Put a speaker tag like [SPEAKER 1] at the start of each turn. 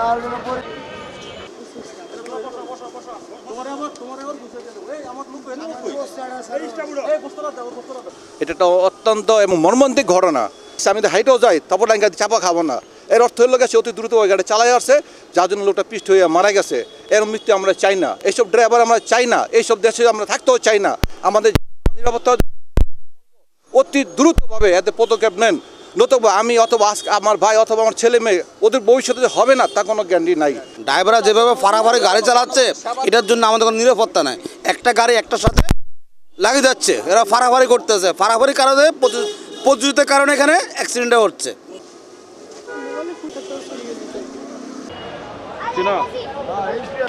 [SPEAKER 1] এটা
[SPEAKER 2] তো অত্যন্ত
[SPEAKER 3] এবং মর্মান্তিক ঘটনা আমি হাইটেও যাই তারপর গাড়ি চাপা খাবো না এর অর্থ হলো গেছে অতি দ্রুত ওই গাড়ি চালাই আসছে যার জন্য লোকটা পিষ্ট হয়ে মারা গেছে এর মৃত্যু আমরা চাই না এইসব ড্রাইভার আমরা চাই না এইসব দেশে আমরা থাকতেও চাই না আমাদের নিরাপত্তা অতি দ্রুতভাবে এতে পদক্ষেপ নেন নতবা আমি অথবা আজকে আমার ভাই অথবা আমার ছেলে মেয়ে ওদের ভবিষ্যতে হবে
[SPEAKER 4] না তা কোনো গ্যারান্টি নাই ড্রাইভাররা যেভাবে ফাড়াফাড়ি গাড়ি চালাচ্ছে এটার জন্য আমাদের কোনো নিরাপত্তা নাই একটা গাড়ি একটার সাথে লাগিয়ে যাচ্ছে এরা ফাড়াফাড়ি করতেছে ফাড়াফাড়ি কারণে প্রযুক্তির কারণে এখানে অ্যাক্সিডেন্টটা হচ্ছে
[SPEAKER 5] চিনা